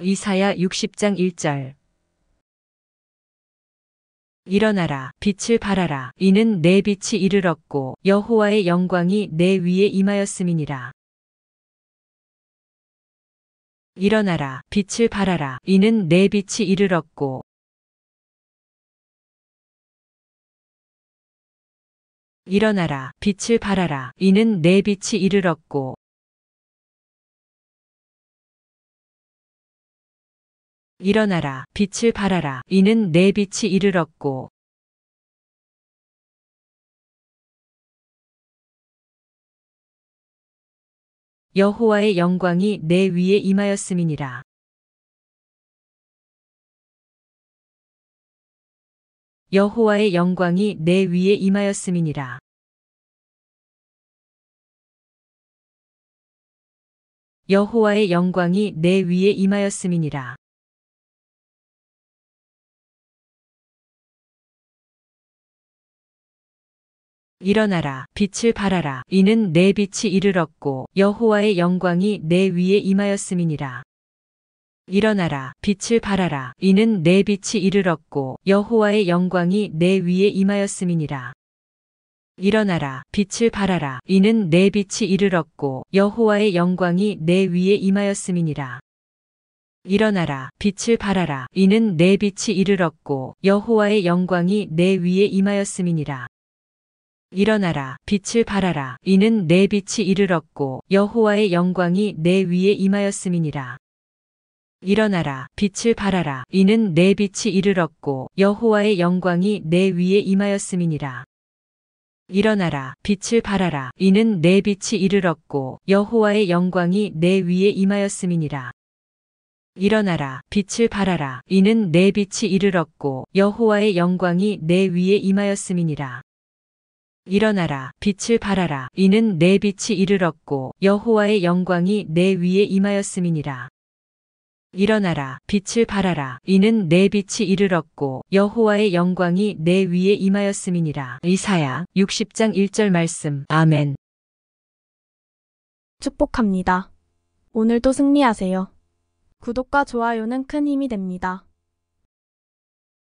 이사야 60장 1절 일어나라 빛을 발하라 이는 내 빛이 이르렀고 여호와의 영광이 내 위에 임하였음이니라 일어나라 빛을 발하라 이는 내 빛이 이르렀고 일어나라 빛을 발하라 이는 내 빛이 이르렀고 일어나라 빛을 발하라 이는 내 빛이 이르렀고 여호와의 영광이 내 위에 임하였음이니라. 여호와의 영광이 내 위에 임하였음이니라. 여호와의 영광이 내 위에 임하였음이니라. 일어나라 빛을 발하라 이는 내 빛이 이르렀고 여호와의 영광이 내 위에 임하였음이니라 일어나라 빛을 발하라 이는 내 빛이 이르렀고 여호와의 영광이 내 위에 임하였음이니라 일어나라 빛을 발하라 이는 내 빛이 이르렀고 여호와의 영광이 내 위에 임하였음이니라 일어나라 빛을 발하라 이는 내 빛이 이르렀고 여호와의 영광이 내 위에 임하였음이니라 일어나라 빛을 발하라 이는 내 빛이 이르렀고 여호와의 영광이 내 위에 임하였음이니라 일어나라 빛을 발하라 이는 내 빛이 이르렀고 여호와의 영광이 내 위에 임하였음이니라 일어나라 빛을 발하라 이는 내 빛이 이르렀고 여호와의 영광이 내 위에 임하였음이니라 일어나라 빛을 발하라 이는 내 빛이 이르렀고 여호와의 영광이 내 위에 임하였음이니라 일어나라 빛을 발하라 이는 내 빛이 이르렀고 여호와의 영광이 내 위에 임하였음이니라 일어나라 빛을 발하라 이는 내 빛이 이르렀고 여호와의 영광이 내 위에 임하였음이니라 이사야 60장 1절 말씀 아멘 축복합니다 오늘도 승리하세요 구독과 좋아요는 큰 힘이 됩니다